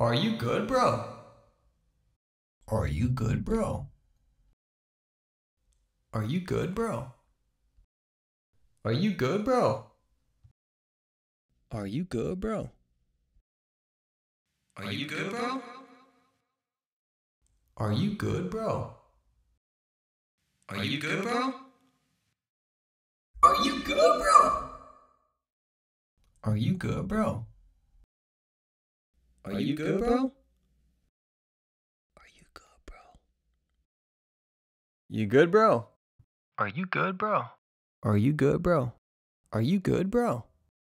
Are you good, bro? Are you good, bro? Are you good, bro? Are you good, bro? Are you good, bro? Are you good, bro? Are you good, bro? Are you good, bro? Are you good, bro? Are you good, bro? Are, Are you, you good, bro? bro? Are you good, bro? You good, bro? Are you good, bro? Are you good, bro? Are you good, bro?